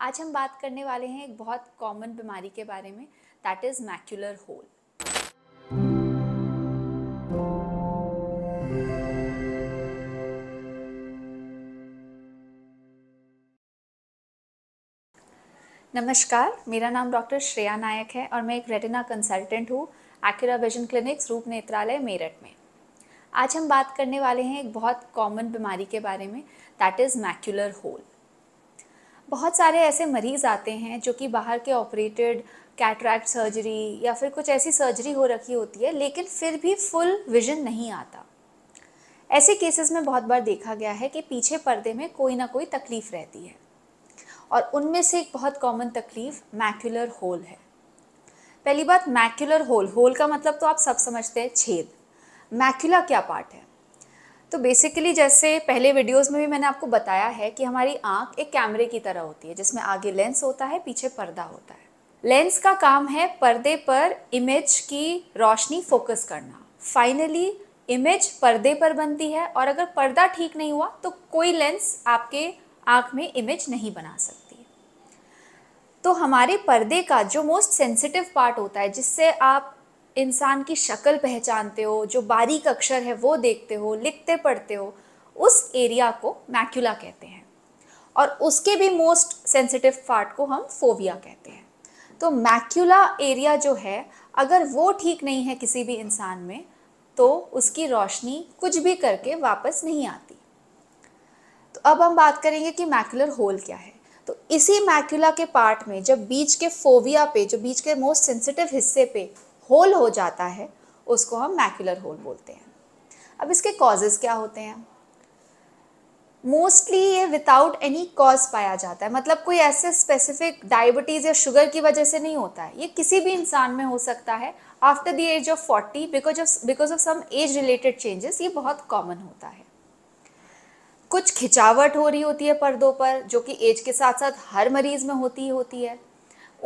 आज हम बात करने वाले हैं एक बहुत कॉमन बीमारी के बारे में दैट इज़ मैक्यूलर होल नमस्कार मेरा नाम डॉक्टर श्रेया नायक है और मैं एक रेटिना कंसल्टेंट हूँ Accura vision clinics Roop Netralaya Meerut में आज हम बात करने वाले हैं एक बहुत कॉमन बीमारी के बारे में दैट इज़ मैक्यूलर होल बहुत सारे ऐसे मरीज़ आते हैं जो कि बाहर के ऑपरेटेड कैटरैक्ट सर्जरी या फिर कुछ ऐसी सर्जरी हो रखी होती है लेकिन फिर भी फुल विजन नहीं आता ऐसे केसेस में बहुत बार देखा गया है कि पीछे पर्दे में कोई ना कोई तकलीफ़ रहती है और उनमें से एक बहुत कॉमन तकलीफ़ मैक्यूलर होल है पहली बात मैक्यूलर होल होल का मतलब तो आप सब समझते हैं छेद मैक्यूला क्या पार्ट है तो बेसिकली जैसे पहले वीडियोस में भी मैंने आपको बताया है कि हमारी आंख एक कैमरे की तरह होती है जिसमें आगे लेंस होता है पीछे पर्दा होता है लेंस का काम है पर्दे पर इमेज की रोशनी फोकस करना फाइनली इमेज पर्दे पर बनती है और अगर पर्दा ठीक नहीं हुआ तो कोई लेंस आपके आँख में इमेज नहीं बना सकती तो हमारे पर्दे का जो मोस्ट सेंसिटिव पार्ट होता है जिससे आप इंसान की शक्ल पहचानते हो जो बारीक अक्षर है वो देखते हो लिखते पढ़ते हो उस एरिया को मैक्यूला कहते हैं और उसके भी मोस्ट सेंसिटिव पार्ट को हम फोविया कहते हैं तो मैक्यूला एरिया जो है अगर वो ठीक नहीं है किसी भी इंसान में तो उसकी रोशनी कुछ भी करके वापस नहीं आती तो अब हम बात करेंगे कि मैक्यूलर होल क्या है तो इसी मैक्यूला के पार्ट में जब बीच के फोविया पे जो बीच के मोस्ट सेंसिटिव हिस्से पे होल हो जाता है उसको हम मैक्यूलर होल बोलते हैं अब इसके कॉजेज़ क्या होते हैं मोस्टली ये विदाउट एनी कॉज पाया जाता है मतलब कोई ऐसे स्पेसिफिक डायबिटीज़ या शुगर की वजह से नहीं होता है ये किसी भी इंसान में हो सकता है after the age of forty because of because of some age related changes ये बहुत कॉमन होता है कुछ खिंचावट हो रही होती है पर्दों पर जो कि एज के साथ साथ हर मरीज में होती ही होती है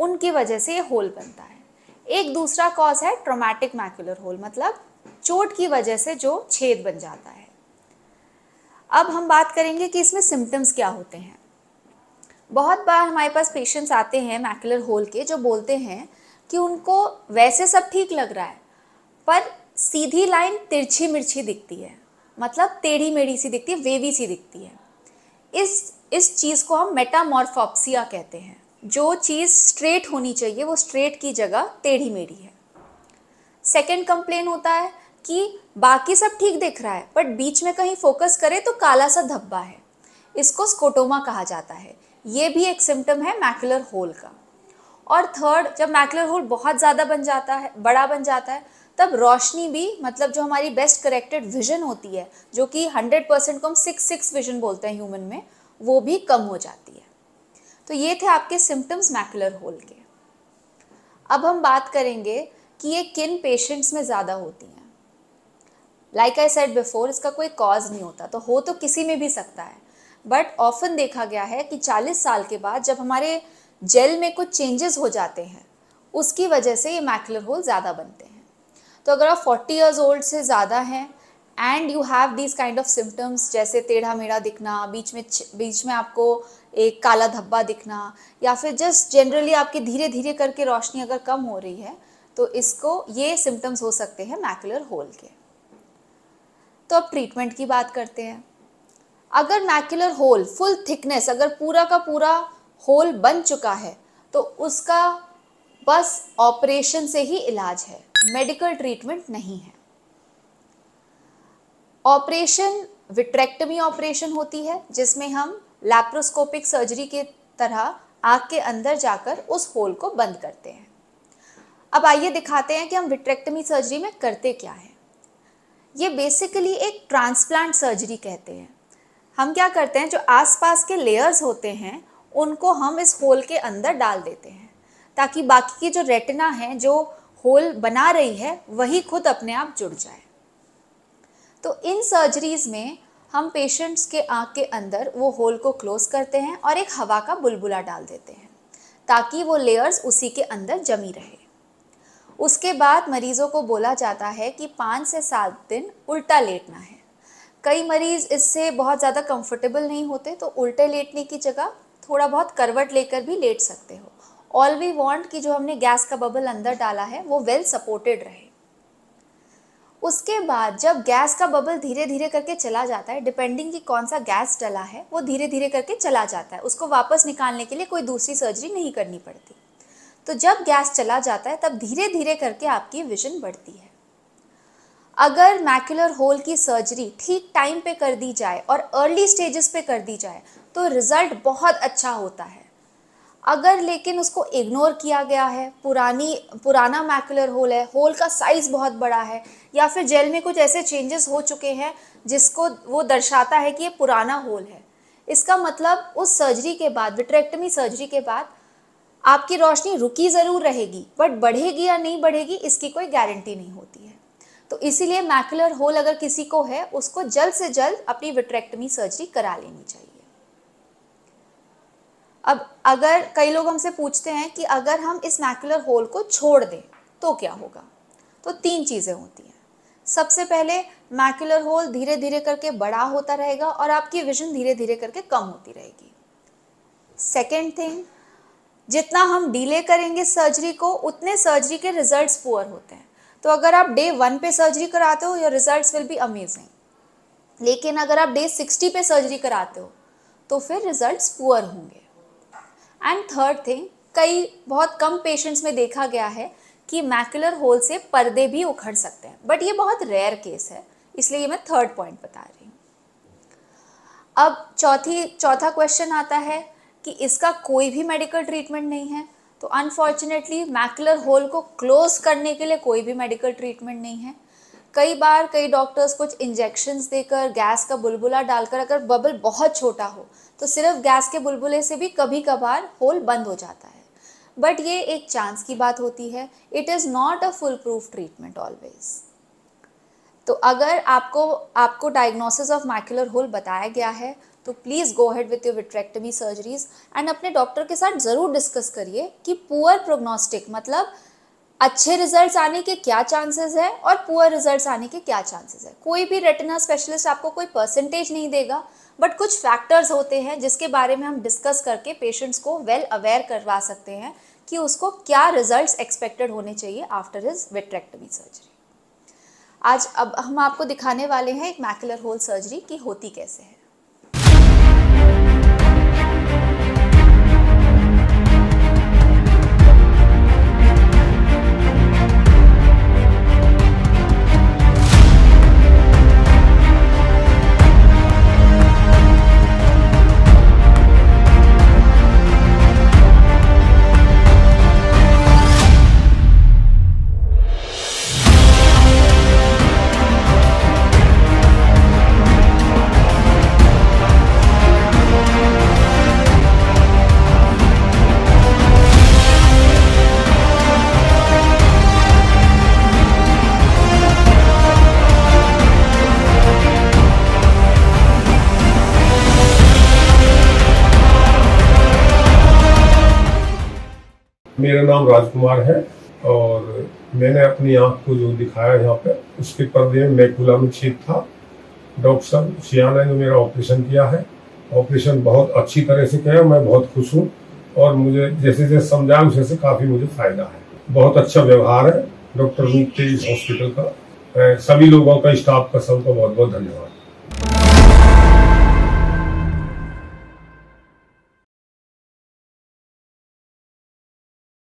उनकी वजह से ये होल बनता है एक दूसरा कॉज है ट्रोमैटिक मैक्यूलर होल मतलब चोट की वजह से जो छेद बन जाता है अब हम बात करेंगे कि इसमें सिम्टम्स क्या होते हैं बहुत बार हमारे पास पेशेंट्स आते हैं मैक्यूलर होल के जो बोलते हैं कि उनको वैसे सब ठीक लग रहा है पर सीधी लाइन तिरछी मिर्ची दिखती है मतलब टेढ़ी मेढ़ी सी दिखती है वेवी सी दिखती है इस इस चीज़ को हम मेटामॉर्फोप्सिया कहते हैं जो चीज़ स्ट्रेट होनी चाहिए वो स्ट्रेट की जगह टेढ़ी मेढ़ी है सेकेंड कंप्लेन होता है कि बाकी सब ठीक दिख रहा है बट बीच में कहीं फोकस करें तो काला सा धब्बा है इसको स्कोटोमा कहा जाता है ये भी एक सिम्टम है मैकुलर होल का और थर्ड जब मैकुलर होल बहुत ज़्यादा बन जाता है बड़ा बन जाता है तब रोशनी भी मतलब जो हमारी बेस्ट करेक्टेड विजन होती है जो कि हंड्रेड परसेंट को हम सिक्स सिक्स विजन बोलते हैं ह्यूमन में वो भी कम हो जाती है तो ये थे आपके सिम्टम्स मैकुलर होल के अब हम बात करेंगे कि ये किन पेशेंट्स में ज़्यादा होती हैं लाइक आई सेड बिफोर इसका कोई कॉज नहीं होता तो हो तो किसी में भी सकता है बट ऑफन देखा गया है कि 40 साल के बाद जब हमारे जेल में कुछ चेंजेस हो जाते हैं उसकी वजह से ये मैकुलर होल ज़्यादा बनते हैं तो अगर आप 40 ईयर्स ओल्ड से ज़्यादा हैं and you have these kind of symptoms जैसे टेढ़ा मेढ़ा दिखना बीच में बीच में आपको एक काला धब्बा दिखना या फिर जस्ट जनरली आपकी धीरे धीरे करके रोशनी अगर कम हो रही है तो इसको ये सिम्टम्स हो सकते हैं मैकुलर होल के तो अब ट्रीटमेंट की बात करते हैं अगर मैकुलर होल फुल थिकनेस अगर पूरा का पूरा होल बन चुका है तो उसका बस ऑपरेशन से ही इलाज है मेडिकल ट्रीटमेंट नहीं है ऑपरेशन विट्रेक्टमी ऑपरेशन होती है जिसमें हम लैप्रोस्कोपिक सर्जरी के तरह आँख के अंदर जाकर उस होल को बंद करते हैं अब आइए दिखाते हैं कि हम विट्रेक्टमी सर्जरी में करते क्या है ये बेसिकली एक ट्रांसप्लांट सर्जरी कहते हैं हम क्या करते हैं जो आसपास के लेयर्स होते हैं उनको हम इस होल के अंदर डाल देते हैं ताकि बाकी की जो रेटिना है जो होल बना रही है वही खुद अपने आप जुड़ जाए तो इन सर्जरीज में हम पेशेंट्स के आँख के अंदर वो होल को क्लोज़ करते हैं और एक हवा का बुलबुला डाल देते हैं ताकि वो लेयर्स उसी के अंदर जमी रहे उसके बाद मरीज़ों को बोला जाता है कि पाँच से सात दिन उल्टा लेटना है कई मरीज़ इससे बहुत ज़्यादा कंफर्टेबल नहीं होते तो उल्टे लेटने की जगह थोड़ा बहुत करवट लेकर भी लेट सकते हो ऑल वी वॉन्ट कि जो हमने गैस का बबल अंदर डाला है वो वेल सपोर्टेड रहे उसके बाद जब गैस का बबल धीरे धीरे करके चला जाता है डिपेंडिंग कि कौन सा गैस डला है वो धीरे धीरे करके चला जाता है उसको वापस निकालने के लिए कोई दूसरी सर्जरी नहीं करनी पड़ती तो जब गैस चला जाता है तब धीरे धीरे करके आपकी विजन बढ़ती है अगर मैक्यूलर होल की सर्जरी ठीक टाइम पे कर दी जाए और अर्ली स्टेजेस पे कर दी जाए तो रिज़ल्ट बहुत अच्छा होता है अगर लेकिन उसको इग्नोर किया गया है पुरानी पुराना मैकुलर होल है होल का साइज़ बहुत बड़ा है या फिर जेल में कुछ ऐसे चेंजेस हो चुके हैं जिसको वो दर्शाता है कि ये पुराना होल है इसका मतलब उस सर्जरी के बाद विट्रेक्टमी सर्जरी के बाद आपकी रोशनी रुकी ज़रूर रहेगी बट बढ़ेगी या नहीं बढ़ेगी इसकी कोई गारंटी नहीं होती है तो इसीलिए मैकुलर होल अगर किसी को है उसको जल्द से जल्द अपनी विट्रेक्टमी सर्जरी करा लेनी चाहिए अब अगर कई लोग हमसे पूछते हैं कि अगर हम इस मैकुलर होल को छोड़ दें तो क्या होगा तो तीन चीज़ें होती हैं सबसे पहले मैकुलर होल धीरे धीरे करके बड़ा होता रहेगा और आपकी विजन धीरे धीरे करके कम होती रहेगी सेकेंड थिंग जितना हम डिले करेंगे सर्जरी को उतने सर्जरी के रिजल्ट्स पुअर होते हैं तो अगर आप डे वन पे सर्जरी कराते हो your results will be amazing लेकिन अगर आप डे सिक्सटी पे सर्जरी कराते हो तो फिर रिजल्ट्स पुअर होंगे एंड थर्ड थिंग कई बहुत कम पेशेंट्स में देखा गया है कि मैकुलर होल से पर्दे भी उखड़ सकते हैं बट ये बहुत रेयर केस है इसलिए ये मैं थर्ड पॉइंट बता रही हूँ अब चौथी चौथा क्वेश्चन आता है कि इसका कोई भी मेडिकल ट्रीटमेंट नहीं है तो अनफॉर्चुनेटली मैकुलर होल को क्लोज करने के लिए कोई भी मेडिकल ट्रीटमेंट नहीं है कई बार कई डॉक्टर्स कुछ इंजेक्शंस देकर गैस का बुलबुला डालकर अगर बबल बहुत छोटा हो तो सिर्फ गैस के बुलबुले से भी कभी कभार होल बंद हो जाता है बट ये एक चांस की बात होती है it is not a foolproof treatment always तो अगर आपको आपको डायग्नोसिस ऑफ माइकुलर होल बताया गया है तो please go ahead with your vitrectomy surgeries and अपने डॉक्टर के साथ ज़रूर डिस्कस करिए कि पुअर प्रोग्नोस्टिक मतलब अच्छे रिजल्ट्स आने के क्या चांसेस है और पुअर रिजल्ट्स आने के क्या चांसेस है कोई भी रेटिना स्पेशलिस्ट आपको कोई परसेंटेज नहीं देगा बट कुछ फैक्टर्स होते हैं जिसके बारे में हम डिस्कस करके पेशेंट्स को वेल well अवेयर करवा सकते हैं कि उसको क्या रिजल्ट्स एक्सपेक्टेड होने चाहिए आफ्टर हिज वेट्रेक्टमी सर्जरी आज अब हम आपको दिखाने वाले हैं एक मैकुलर होल सर्जरी की होती कैसे है मेरा नाम राजकुमार है और मैंने अपनी आंख को जो दिखाया यहाँ पे उसके पर्दे में मैकुला में छेद था डॉक्टर साहब सियाना ने मेरा ऑपरेशन किया है ऑपरेशन बहुत अच्छी तरह से किया मैं बहुत खुश हूँ और मुझे जैसे जैसे समझाया उसे से काफ़ी मुझे फायदा है बहुत अच्छा व्यवहार है डॉक्टर रूप हॉस्पिटल का सभी लोगों का स्टाफ का सबका बहुत बहुत धन्यवाद